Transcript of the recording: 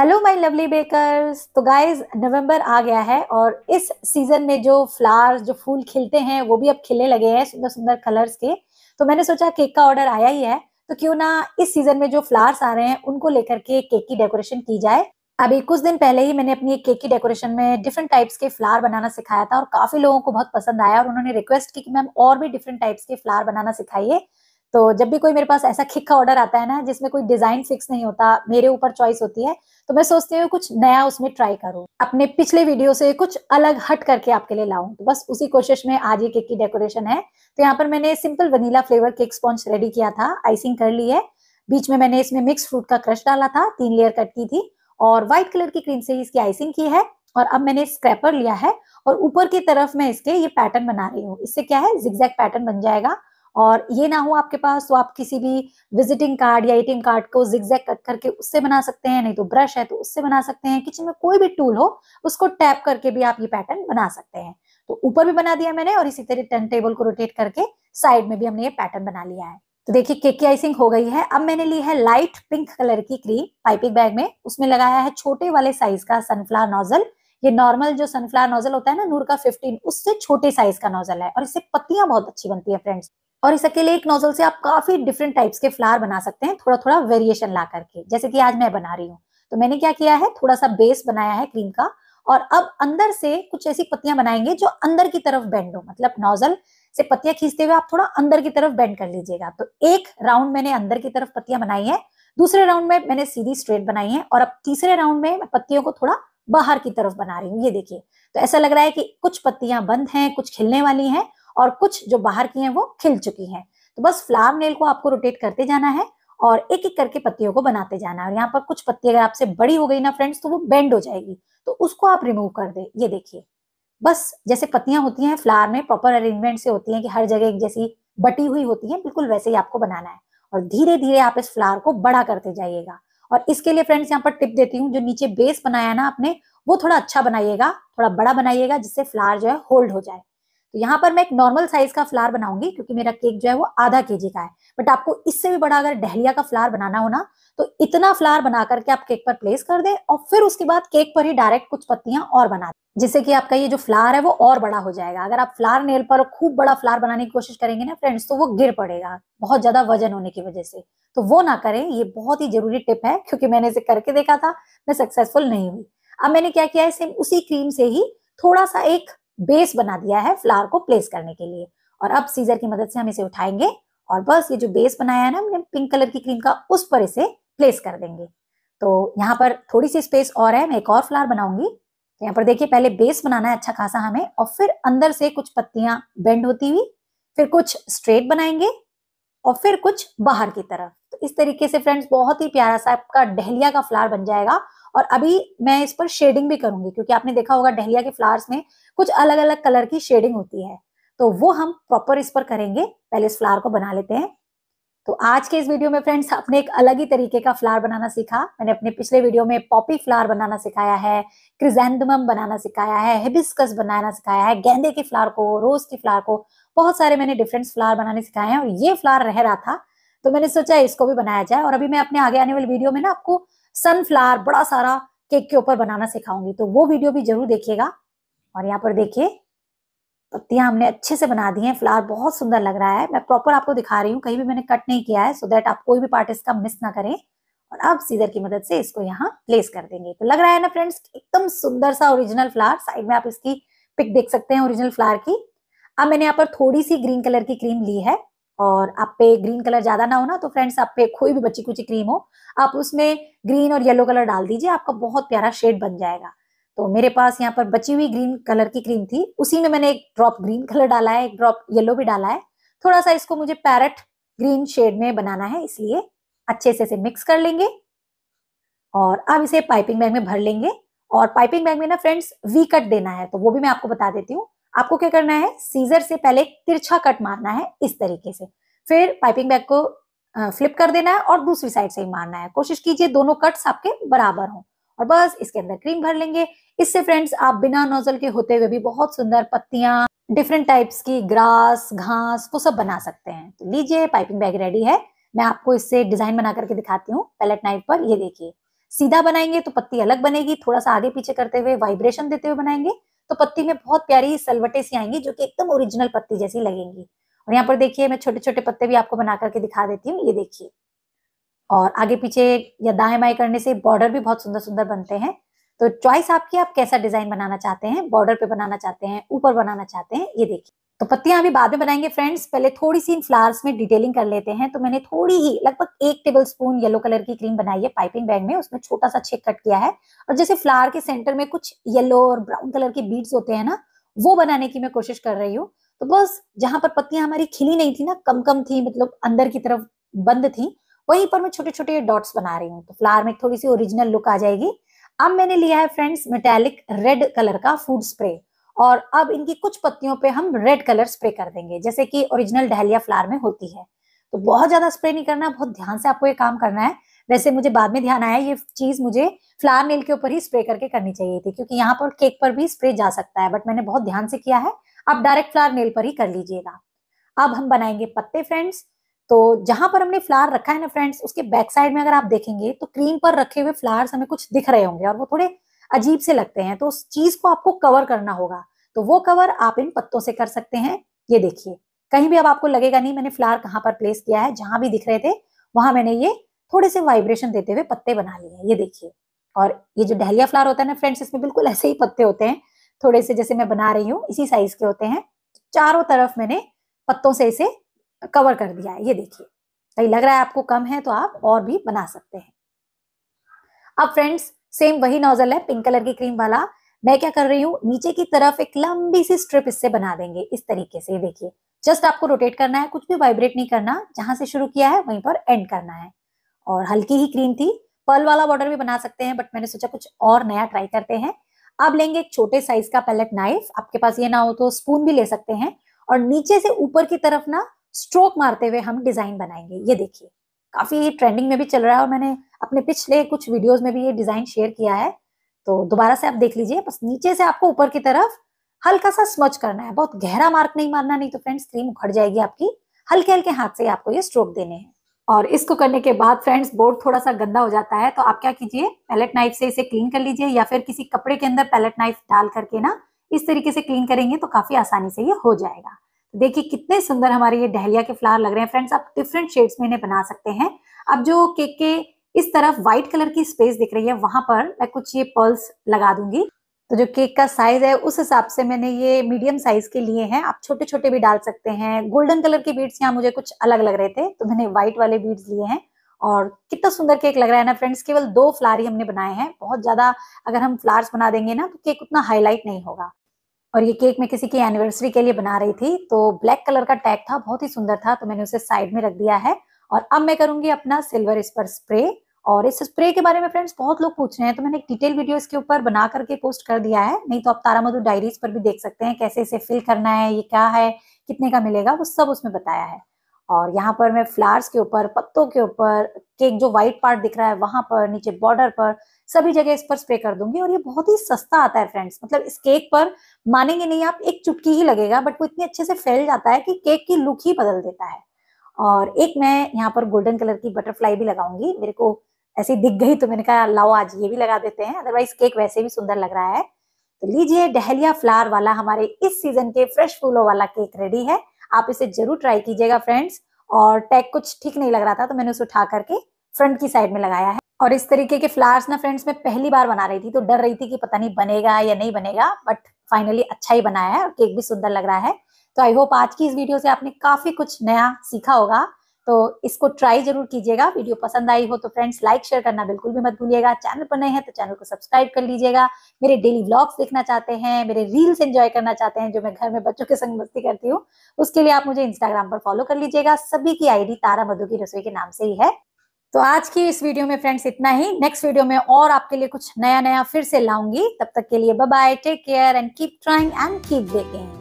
hello my lovely bakers तो guys November आ गया है और इस सीजन में जो फ्लावर्स जो फूल खिलते हैं वो भी अब खिलने लगे हैं सुंदर सुंदर कलर्स के तो मैंने सोचा केक का ऑर्डर आया ही है तो क्यों ना इस सीजन में जो फ्लावर्स आ रहे हैं उनको लेकर के केक की डेकोरेशन की जाए अभी कुछ दिन पहले ही मैंने अपनी केक की डेकोरेशन में डिफरेंट टाइप्स के फ्लावर बनाना सिखाया था और काफी लोगों को बहुत पसंद आया और उन्होंने रिक्वेस्ट की कि मैम और भी डिफरेंट टाइप्स के फ्लावर बनाना सिखाइए तो जब भी कोई मेरे पास ऐसा खिक का ऑर्डर आता है ना जिसमें कोई डिजाइन फिक्स नहीं होता मेरे ऊपर चॉइस होती है तो मैं सोचती हूँ कुछ नया उसमें ट्राई करूँ अपने पिछले वीडियो से कुछ अलग हट करके आपके लिए लाऊं तो बस उसी कोशिश में आज ये केक की डेकोरेशन है तो यहाँ पर मैंने simple vanilla flavour cake sponge ready किया था आइसिंग कर ली है बीच में मैंने इसमें मिक्स फ्रूट का क्रश डाला था तीन लेयर कट की थी और व्हाइट कलर की क्रीम से इसकी आइसिंग की है और अब मैंने स्क्रैपर लिया है और ऊपर की तरफ मैं इसके ये पैटर्न बना रही हूँ इससे क्या है जिग्जैग पैटर्न बन जाएगा और ये ना हो आपके पास तो आप किसी भी विजिटिंग कार्ड या एटीएम कार्ड को जिक्जैक कट करके उससे बना सकते हैं नहीं तो ब्रश है तो उससे बना सकते हैं किचन में कोई भी टूल हो उसको टैप करके भी आप ये पैटर्न बना सकते हैं तो ऊपर भी बना दिया मैंने और इसी तरह टर्न टेबल को रोटेट करके साइड में भी हमने ये पैटर्न बना लिया है तो देखिए केक की आइसिंग हो गई है अब मैंने ली है लाइट पिंक कलर की क्रीम पाइपिंग बैग में उसमें लगाया है छोटे वाले साइज का सनफ्लावर नोजल ये नॉर्मल जो सनफ्लावर नोजल होता है ना नूर का 15 उससे छोटे साइज का नोजल है और इससे पत्तियां बहुत अच्छी बनती है फ्रेंड्स और इस अकेले एक नोजल से आप काफी डिफरेंट टाइप्स के फ्लावर बना सकते हैं थोड़ा थोड़ा वेरिएशन ला करके जैसे कि आज मैं बना रही हूँ तो मैंने क्या किया है थोड़ा सा बेस बनाया है क्रीम का और अब अंदर से कुछ ऐसी पत्तियां बनाएंगे जो अंदर की तरफ बेंड हो मतलब नोजल से पत्तियां खींचते हुए आप थोड़ा अंदर की तरफ बेंड कर लीजिएगा तो एक राउंड मैंने अंदर की तरफ पत्तियां बनाई है दूसरे राउंड में मैंने सीधी स्ट्रेट बनाई है और अब तीसरे राउंड में मैं पत्तियों को थोड़ा बाहर की तरफ बना रही हूँ ये देखिए तो ऐसा लग रहा है कि कुछ पत्तियां बंद हैं कुछ खिलने वाली हैं और कुछ जो बाहर की हैं वो खिल चुकी हैं तो बस फ्लावर नेल को आपको रोटेट करते जाना है और एक एक करके पत्तियों को बनाते जाना है और यहाँ पर कुछ पत्ती अगर आपसे बड़ी हो गई ना फ्रेंड्स तो वो बेंड हो जाएगी तो उसको आप रिमूव कर दे ये देखिए बस जैसे पत्तियां होती हैं फ्लावर में प्रॉपर अरेंजमेंट से होती हैं कि हर जगह एक जैसी बटी हुई होती है बिल्कुल वैसे ही आपको बनाना है और धीरे धीरे आप इस फ्लावर को बड़ा करते जाइएगा और इसके लिए फ्रेंड्स यहाँ पर टिप देती हूँ जो नीचे बेस बनाया ना आपने वो थोड़ा अच्छा बनाइएगा थोड़ा बड़ा बनाइएगा जिससे फ्लावर जो है होल्ड हो जाए तो यहाँ पर मैं एक नॉर्मल साइज का फ्लावर बनाऊंगी क्योंकि मेरा केक जो है वो आधा के का है बट आपको इससे भी बड़ा अगर डहलिया का फ्लार बनाना हो ना तो इतना फ्लार बना करके आप केक पर प्लेस कर दे और फिर उसके बाद केक पर ही डायरेक्ट कुछ पत्तियां और बना जिससे कि आपका ये जो फ्लावर है वो और बड़ा हो जाएगा अगर आप फ्लावर नेल पर खूब बड़ा फ्लावर बनाने की कोशिश करेंगे ना फ्रेंड्स तो वो गिर पड़ेगा बहुत ज्यादा वजन होने की वजह से तो वो ना करें ये बहुत ही जरूरी टिप है क्योंकि मैंने इसे करके देखा था मैं सक्सेसफुल नहीं हुई अब मैंने क्या किया है सेम उसी क्रीम से ही थोड़ा सा एक बेस बना दिया है फ्लावर को प्लेस करने के लिए और अब सीजर की मदद से हम इसे उठाएंगे और बस ये जो बेस बनाया है ना हमने पिंक कलर की क्रीम का उस पर इसे प्लेस कर देंगे तो यहाँ पर थोड़ी सी स्पेस और है मैं एक और फ्लावर बनाऊंगी तो यहाँ पर देखिए पहले बेस बनाना है अच्छा खासा हमें और फिर अंदर से कुछ पत्तियां बेंड होती हुई फिर कुछ स्ट्रेट बनाएंगे और फिर कुछ बाहर की तरफ तो इस तरीके से फ्रेंड्स बहुत ही प्यारा सा आपका डहलिया का फ्लावर बन जाएगा और अभी मैं इस पर शेडिंग भी करूंगी क्योंकि आपने देखा होगा डहलिया के फ्लावर्स में कुछ अलग अलग कलर की शेडिंग होती है तो वो हम प्रॉपर इस पर करेंगे पहले इस फ्लावर को बना लेते हैं तो आज के इस वीडियो में फ्रेंड्स आपने एक अलग ही तरीके का फ्लावर बनाना सीखा मैंने अपने पिछले वीडियो में पॉपी फ्लावर बनाना सिखाया है क्रिजेंदम बनाना सिखाया है हिबिस्कस बनाना सिखाया है गेंदे के फ्लावर को रोज के फ्लावर को बहुत सारे मैंने डिफरेंट फ्लावर बनाने सिखाए हैं और ये फ्लावर रह रहा था तो मैंने सोचा इसको भी बनाया जाए और अभी मैं अपने आगे आने वाले वीडियो में ना आपको सनफ्लावर बड़ा सारा केक के ऊपर बनाना सिखाऊंगी तो वो वीडियो भी जरूर देखिएगा और यहाँ पर देखिए पत्तियां हमने अच्छे से बना दी हैं फ्लावर बहुत सुंदर लग रहा है मैं प्रॉपर आपको दिखा रही हूँ कहीं भी मैंने कट नहीं किया है सो देट आप कोई भी पार्ट इसका मिस ना करें और अब सीजर की मदद से इसको यहाँ प्लेस कर देंगे तो लग रहा है ना फ्रेंड्स एकदम सुंदर सा ओरिजिनल फ्लावर साइड में आप इसकी पिक देख सकते हैं ओरिजिनल फ्लावर की अब मैंने यहाँ पर थोड़ी सी ग्रीन कलर की क्रीम ली है और आप पे ग्रीन कलर ज्यादा ना हो ना तो फ्रेंड्स आप पे कोई भी बच्ची कुछ क्रीम हो आप उसमें ग्रीन और येलो कलर डाल दीजिए आपका बहुत प्यारा शेड बन जाएगा तो मेरे पास यहाँ पर बची हुई ग्रीन कलर की क्रीम थी उसी में मैंने एक ड्रॉप ग्रीन कलर डाला है एक ड्रॉप येलो भी डाला है थोड़ा सा इसको मुझे पैरट ग्रीन शेड में बनाना है इसलिए अच्छे से इसे मिक्स कर लेंगे और अब इसे पाइपिंग बैग में भर लेंगे और पाइपिंग बैग में ना फ्रेंड्स वी कट देना है तो वो भी मैं आपको बता देती हूँ आपको क्या करना है सीजर से पहले तिरछा कट मारना है इस तरीके से फिर पाइपिंग बैग को फ्लिप कर देना है और दूसरी साइड से ही मारना है कोशिश कीजिए दोनों कट्स आपके बराबर हों और बस इसके अंदर क्रीम भर लेंगे इससे फ्रेंड्स आप बिना नोजल के होते हुए भी बहुत सुंदर पत्तियां डिफरेंट टाइप्स की ग्रास घास वो सब बना सकते हैं तो लीजिए पाइपिंग बैग रेडी है मैं आपको इससे डिजाइन बना करके दिखाती हूँ पैलेट नाइफ पर ये देखिए सीधा बनाएंगे तो पत्ती अलग बनेगी थोड़ा सा आगे पीछे करते हुए वाइब्रेशन देते हुए बनाएंगे तो पत्ती में बहुत प्यारी सलवटे सी आएंगी जो कि एकदम ओरिजिनल पत्ती जैसी लगेंगी और यहाँ पर देखिए मैं छोटे छोटे पत्ते भी आपको बना करके दिखा देती हूँ ये देखिए और आगे पीछे या दाएं बाएं करने से बॉर्डर भी बहुत सुंदर सुंदर बनते हैं तो चॉइस आपकी आप कैसा डिजाइन बनाना चाहते हैं बॉर्डर पे बनाना चाहते हैं ऊपर बनाना चाहते हैं ये देखिए तो पत्तियां अभी बाद में बनाएंगे फ्रेंड्स पहले थोड़ी सी इन फ्लावर्स में डिटेलिंग कर लेते हैं तो मैंने थोड़ी ही लगभग एक टेबल स्पून येलो कलर की क्रीम बनाई है पाइपिंग बैग में उसमें छोटा सा छेक कट किया है और जैसे फ्लावर के सेंटर में कुछ येलो और ब्राउन कलर के बीड्स होते हैं ना वो बनाने की मैं कोशिश कर रही हूँ तो बस जहां पर पत्तियां हमारी खिली नहीं थी ना कम कम थी मतलब अंदर की तरफ बंद थी वहीं पर मैं छोटे छोटे डॉट्स बना रही हूँ तो फ्लावर में थोड़ी सी ओरिजिनल लुक आ जाएगी अब मैंने लिया है फ्रेंड्स मेटेलिक रेड कलर का फूड स्प्रे और अब इनकी कुछ पत्तियों पे हम रेड कलर स्प्रे कर देंगे जैसे कि ओरिजिनल डहलिया फ्लावर में होती है तो बहुत ज्यादा स्प्रे नहीं करना बहुत ध्यान से आपको ये काम करना है वैसे मुझे बाद में ध्यान आया ये चीज मुझे फ्लावर नेल के ऊपर ही स्प्रे करके करनी चाहिए थी क्योंकि यहाँ पर केक पर भी स्प्रे जा सकता है बट मैंने बहुत ध्यान से किया है आप डायरेक्ट फ्लावर नेल पर ही कर लीजिएगा अब हम बनाएंगे पत्ते फ्रेंड्स तो जहां पर हमने फ्लावर रखा है ना फ्रेंड्स उसके बैक साइड में अगर आप देखेंगे तो क्रीम पर रखे हुए फ्लावर्स हमें कुछ दिख रहे होंगे और वो थोड़े अजीब से लगते हैं तो उस चीज को आपको कवर करना होगा तो वो कवर आप इन पत्तों से कर सकते हैं ये देखिए कहीं भी अब आपको लगेगा नहीं मैंने फ्लावर कहाँ पर प्लेस किया है जहां भी दिख रहे थे वहां मैंने ये थोड़े से वाइब्रेशन देते हुए पत्ते बना लिए ये देखिए और ये जो डहलिया फ्लावर होता है ना फ्रेंड्स इसमें बिल्कुल ऐसे ही पत्ते होते हैं थोड़े से जैसे मैं बना रही हूँ इसी साइज के होते हैं चारों तरफ मैंने पत्तों से इसे कवर कर दिया है ये देखिए कहीं लग रहा है आपको कम है तो आप और भी बना सकते हैं अब फ्रेंड्स सेम वही नोजल है पिंक कलर की क्रीम वाला मैं क्या कर रही हूँ नीचे की तरफ एक लंबी सी स्ट्रिप इससे बना देंगे इस तरीके से देखिए जस्ट आपको रोटेट करना है कुछ भी वाइब्रेट नहीं करना जहां से शुरू किया है वहीं पर एंड करना है और हल्की ही क्रीम थी पर्ल वाला बॉर्डर भी बना सकते हैं बट मैंने सोचा कुछ और नया ट्राई करते हैं अब लेंगे एक छोटे साइज का पैलेट नाइफ आपके पास ये ना हो तो स्पून भी ले सकते हैं और नीचे से ऊपर की तरफ ना स्ट्रोक मारते हुए हम डिजाइन बनाएंगे ये देखिए काफी ट्रेंडिंग में भी चल रहा है और मैंने अपने पिछले कुछ वीडियोस में भी ये डिजाइन शेयर किया है तो दोबारा से आप देख लीजिए बस नीचे से आपको ऊपर की तरफ हल्का सा स्मच करना है बहुत गहरा मार्क नहीं मारना नहीं तो फ्रेंड्स क्रीम उखड़ जाएगी आपकी हल्के हल्के हाथ से आपको ये स्ट्रोक देने हैं और इसको करने के बाद फ्रेंड्स बोर्ड थोड़ा सा गंदा हो जाता है तो आप क्या कीजिए पैलेट नाइफ से इसे क्लीन कर लीजिए या फिर किसी कपड़े के अंदर पैलेट नाइफ डाल करके ना इस तरीके से क्लीन करेंगे तो काफी आसानी से ये हो जाएगा तो देखिए कितने सुंदर हमारे ये डहलिया के फ्लावर लग रहे हैं फ्रेंड्स आप डिफरेंट शेड्स में इन्हें बना सकते हैं अब जो केक के इस तरफ व्हाइट कलर की स्पेस दिख रही है वहां पर मैं कुछ ये पर्ल्स लगा दूंगी तो जो केक का साइज है उस हिसाब से मैंने ये मीडियम साइज के लिए हैं आप छोटे छोटे भी डाल सकते हैं गोल्डन कलर के बीड्स यहाँ मुझे कुछ अलग लग रहे थे तो मैंने व्हाइट वाले बीड्स लिए हैं और कितना सुंदर केक लग रहा है ना फ्रेंड्स केवल दो फ्लार ही हमने बनाए हैं बहुत ज्यादा अगर हम फ्लार्स बना देंगे ना तो केक उतना हाईलाइट नहीं होगा और ये केक मैं किसी की एनिवर्सरी के लिए बना रही थी तो ब्लैक कलर का टैग था बहुत ही सुंदर था तो मैंने उसे साइड में रख दिया है और अब मैं करूंगी अपना सिल्वर इस पर स्प्रे और इस स्प्रे के बारे में फ्रेंड्स बहुत लोग पूछ रहे हैं तो मैंने एक डिटेल वीडियो इसके ऊपर बना करके पोस्ट कर दिया है नहीं तो आप तारा मधु डायरीज पर भी देख सकते हैं कैसे इसे फिल करना है ये क्या है कितने का मिलेगा वो सब उसमें बताया है और यहाँ पर मैं फ्लावर्स के ऊपर पत्तों के ऊपर केक जो व्हाइट पार्ट दिख रहा है वहां पर नीचे बॉर्डर पर सभी जगह इस पर स्प्रे कर दूंगी और ये बहुत ही सस्ता आता है फ्रेंड्स मतलब इस केक पर मानेंगे नहीं आप एक चुटकी ही लगेगा बट वो इतने अच्छे से फैल जाता है कि केक की लुक ही बदल देता है और एक मैं यहाँ पर गोल्डन कलर की बटरफ्लाई भी लगाऊंगी मेरे को ऐसी दिख गई तो मैंने कहा लाओ आज ये भी लगा देते हैं अदरवाइज केक वैसे भी सुंदर लग रहा है तो लीजिए डहलिया फ्लावर वाला हमारे इस सीजन के फ्रेश फूलों वाला केक रेडी है आप इसे जरूर ट्राई कीजिएगा फ्रेंड्स और टैग कुछ ठीक नहीं लग रहा था तो मैंने उसे उठा करके फ्रंट की साइड में लगाया है और इस तरीके के फ्लावर्स ना फ्रेंड्स मैं पहली बार बना रही थी तो डर रही थी कि पता नहीं बनेगा या नहीं बनेगा बट फाइनली अच्छा ही बनाया है और केक भी सुंदर लग रहा है तो आई होप आज की इस वीडियो से आपने काफी कुछ नया सीखा होगा तो इसको ट्राई जरूर कीजिएगा वीडियो पसंद आई हो तो फ्रेंड्स लाइक शेयर करना बिल्कुल भी मत भूलिएगा चैनल पर नए हैं तो चैनल को सब्सक्राइब कर लीजिएगा मेरे डेली व्लॉग्स देखना चाहते हैं मेरे रील्स एंजॉय करना चाहते हैं जो मैं घर में बच्चों के संग मस्ती करती हूँ उसके लिए आप मुझे इंस्टाग्राम पर फॉलो कर लीजिएगा सभी की आईडी तारा मधु की रसोई के नाम से ही है तो आज की इस वीडियो में फ्रेंड्स इतना ही नेक्स्ट वीडियो में और आपके लिए कुछ नया नया फिर से लाऊंगी तब तक के लिए bye take care and keep trying and keep देखेंगे